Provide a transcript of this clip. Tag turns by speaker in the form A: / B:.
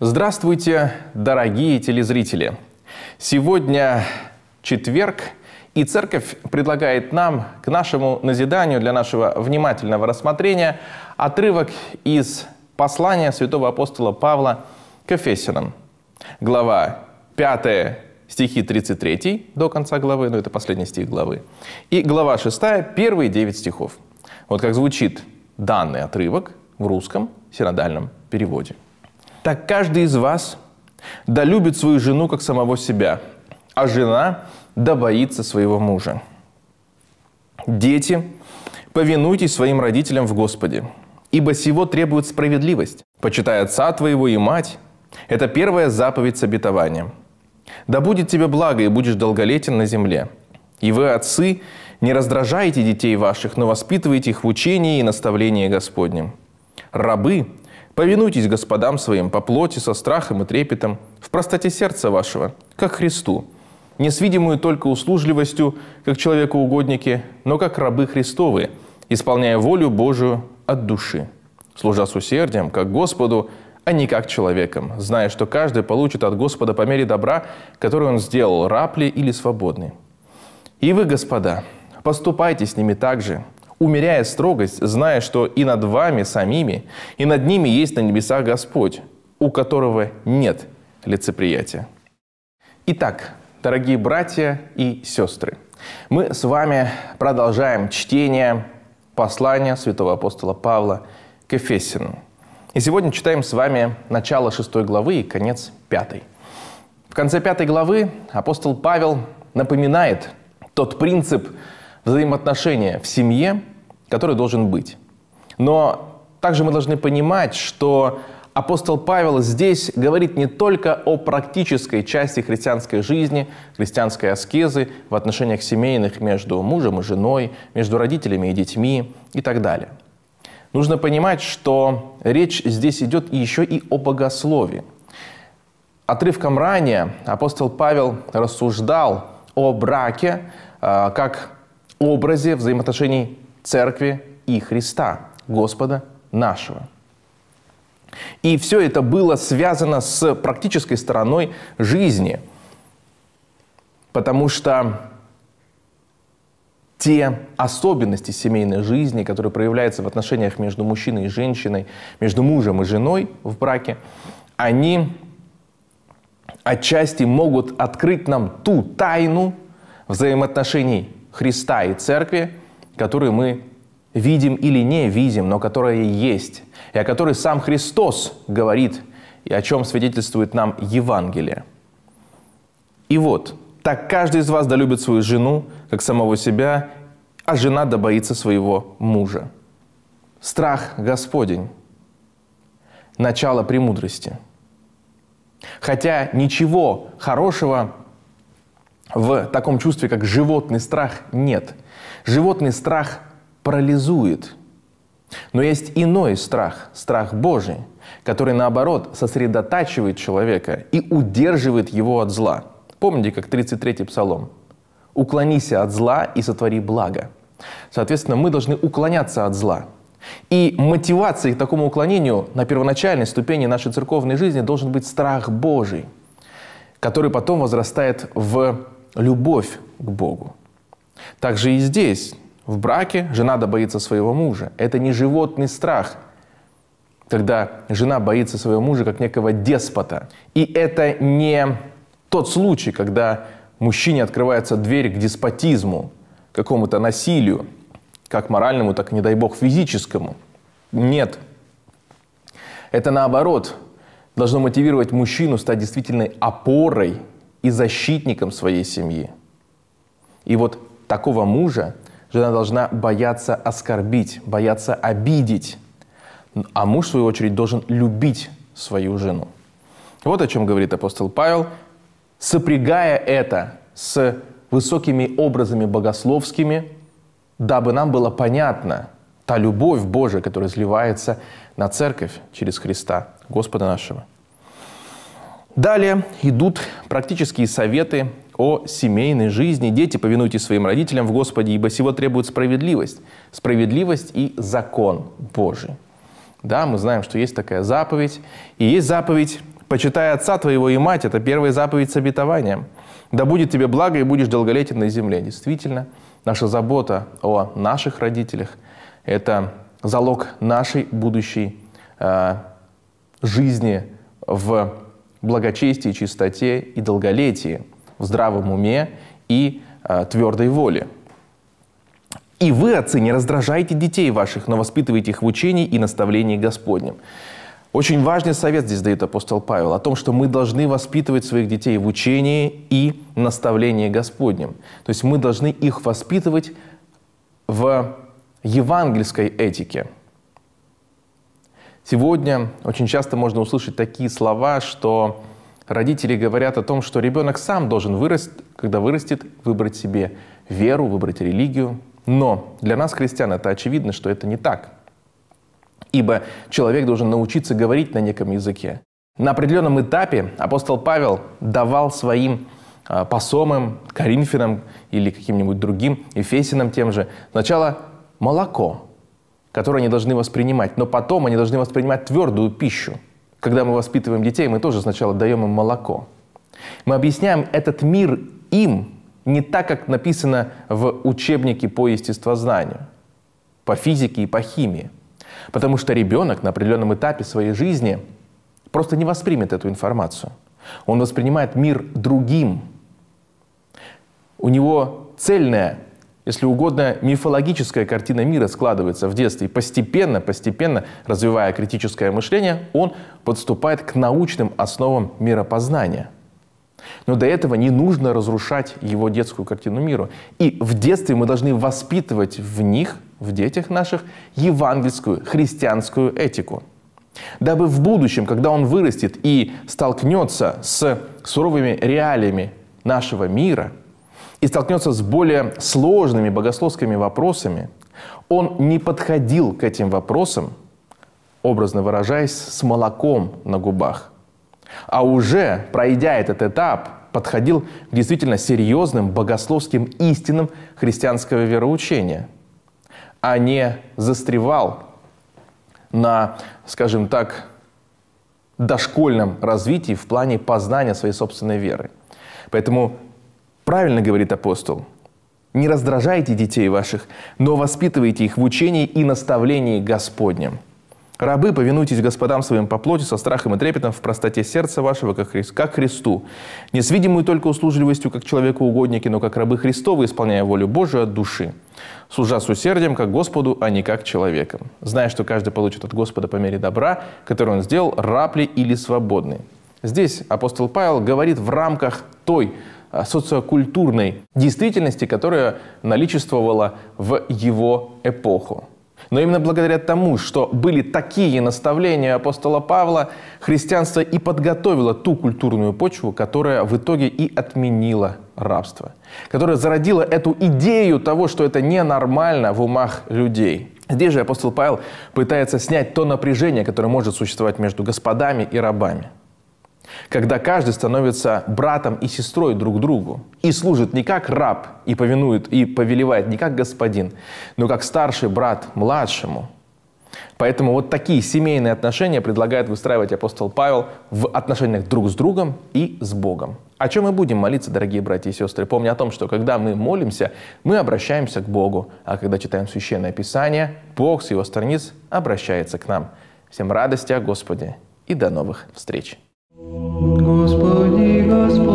A: Здравствуйте, дорогие телезрители! Сегодня четверг, и церковь предлагает нам к нашему назиданию, для нашего внимательного рассмотрения, отрывок из послания святого апостола Павла к Эфесиным. Глава 5, стихи 33 до конца главы, но ну, это последний стих главы, и глава 6, первые 9 стихов. Вот как звучит данный отрывок в русском синодальном переводе – так каждый из вас да любит свою жену, как самого себя, а жена да боится своего мужа. Дети, повинуйтесь своим родителям в Господе, ибо сего требует справедливость. Почитай отца твоего и мать. Это первая заповедь с обетованием. Да будет тебе благо, и будешь долголетен на земле. И вы, отцы, не раздражайте детей ваших, но воспитывайте их в учении и наставлении Господнем. Рабы – Повинуйтесь господам своим по плоти со страхом и трепетом, в простоте сердца вашего, как Христу, не с видимую только услужливостью, как человеку угодники, но как рабы Христовы, исполняя волю Божию от души, служа с усердием, как Господу, а не как человеком, зная, что каждый получит от Господа по мере добра, который он сделал, рапли или свободный. И вы, господа, поступайте с ними так же – умеряя строгость, зная, что и над вами самими, и над ними есть на небесах Господь, у которого нет лицеприятия. Итак, дорогие братья и сестры, мы с вами продолжаем чтение послания святого апостола Павла к Эфесину. И сегодня читаем с вами начало шестой главы и конец пятой. В конце пятой главы апостол Павел напоминает тот принцип взаимоотношения в семье, который должен быть. Но также мы должны понимать, что апостол Павел здесь говорит не только о практической части христианской жизни, христианской аскезы в отношениях семейных между мужем и женой, между родителями и детьми и так далее. Нужно понимать, что речь здесь идет еще и о богословии. Отрывком ранее апостол Павел рассуждал о браке а, как образе взаимоотношений Церкви и Христа, Господа нашего. И все это было связано с практической стороной жизни, потому что те особенности семейной жизни, которые проявляются в отношениях между мужчиной и женщиной, между мужем и женой в браке, они отчасти могут открыть нам ту тайну взаимоотношений Христа и Церкви, которые мы видим или не видим, но которая есть, и о которой сам Христос говорит, и о чем свидетельствует нам Евангелие. И вот, так каждый из вас долюбит свою жену, как самого себя, а жена добоится своего мужа. Страх Господень – начало премудрости. Хотя ничего хорошего в таком чувстве, как животный страх, нет. Животный страх парализует. Но есть иной страх, страх Божий, который, наоборот, сосредотачивает человека и удерживает его от зла. Помните, как 33-й псалом? «Уклонися от зла и сотвори благо». Соответственно, мы должны уклоняться от зла. И мотивацией к такому уклонению на первоначальной ступени нашей церковной жизни должен быть страх Божий, который потом возрастает в любовь к Богу. Также и здесь, в браке, жена боится своего мужа. Это не животный страх, когда жена боится своего мужа как некого деспота. И это не тот случай, когда мужчине открывается дверь к деспотизму, к какому-то насилию, как моральному, так, не дай бог, физическому. Нет. Это наоборот должно мотивировать мужчину стать действительной опорой и защитником своей семьи. И вот такого мужа жена должна бояться оскорбить, бояться обидеть. А муж, в свою очередь, должен любить свою жену. Вот о чем говорит апостол Павел, сопрягая это с высокими образами богословскими, дабы нам было понятно та любовь Божия, которая изливается на церковь через Христа, Господа нашего. Далее идут практические советы о семейной жизни. Дети, повинуйтесь своим родителям в Господе, ибо сего требует справедливость. Справедливость и закон Божий. Да, мы знаем, что есть такая заповедь. И есть заповедь «Почитай отца твоего и мать». Это первая заповедь с обетованием. «Да будет тебе благо, и будешь долголетен на земле». Действительно, наша забота о наших родителях – это залог нашей будущей э, жизни в благочестии, чистоте и долголетии, в здравом уме и э, твердой воле. И вы, отцы, не раздражайте детей ваших, но воспитывайте их в учении и наставлении Господнем. Очень важный совет здесь дает апостол Павел о том, что мы должны воспитывать своих детей в учении и наставлении Господнем. То есть мы должны их воспитывать в евангельской этике – Сегодня очень часто можно услышать такие слова, что родители говорят о том, что ребенок сам должен вырасти, когда вырастет, выбрать себе веру, выбрать религию. Но для нас, христиан, это очевидно, что это не так. Ибо человек должен научиться говорить на неком языке. На определенном этапе апостол Павел давал своим а, посомым, коринфянам или каким-нибудь другим, эфесинам тем же, сначала молоко, которые они должны воспринимать. Но потом они должны воспринимать твердую пищу. Когда мы воспитываем детей, мы тоже сначала даем им молоко. Мы объясняем этот мир им не так, как написано в учебнике по естествознанию, по физике и по химии. Потому что ребенок на определенном этапе своей жизни просто не воспримет эту информацию. Он воспринимает мир другим. У него цельное если угодно, мифологическая картина мира складывается в детстве. И постепенно, постепенно, развивая критическое мышление, он подступает к научным основам миропознания. Но до этого не нужно разрушать его детскую картину мира. И в детстве мы должны воспитывать в них, в детях наших, евангельскую, христианскую этику – дабы в будущем, когда он вырастет и столкнется с суровыми реалиями нашего мира – и столкнется с более сложными богословскими вопросами, он не подходил к этим вопросам, образно выражаясь, с молоком на губах, а уже, пройдя этот этап, подходил к действительно серьезным богословским истинам христианского вероучения, а не застревал на, скажем так, дошкольном развитии в плане познания своей собственной веры. Поэтому Правильно говорит апостол. Не раздражайте детей ваших, но воспитывайте их в учении и наставлении Господнем. Рабы, повинуйтесь господам своим по плоти, со страхом и трепетом, в простоте сердца вашего, как, Христ, как Христу. Не с видимой только услужливостью, как человеку угодники, но как рабы Христовы, исполняя волю Божию от души, служа с усердием, как Господу, а не как человеком, зная, что каждый получит от Господа по мере добра, который он сделал, раб или свободный. Здесь апостол Павел говорит в рамках той Э, социокультурной действительности, которая наличествовала в его эпоху. Но именно благодаря тому, что были такие наставления апостола Павла, христианство и подготовило ту культурную почву, которая в итоге и отменила рабство, которая зародила эту идею того, что это ненормально в умах людей. Здесь же апостол Павел пытается снять то напряжение, которое может существовать между господами и рабами когда каждый становится братом и сестрой друг другу и служит не как раб и повинует и повелевает не как господин, но как старший брат младшему. Поэтому вот такие семейные отношения предлагает выстраивать апостол Павел в отношениях друг с другом и с Богом. О чем мы будем молиться, дорогие братья и сестры? Помни о том, что когда мы молимся, мы обращаемся к Богу, а когда читаем Священное Писание, Бог с его страниц обращается к нам. Всем радости о Господе и до новых встреч! Господи, Господи.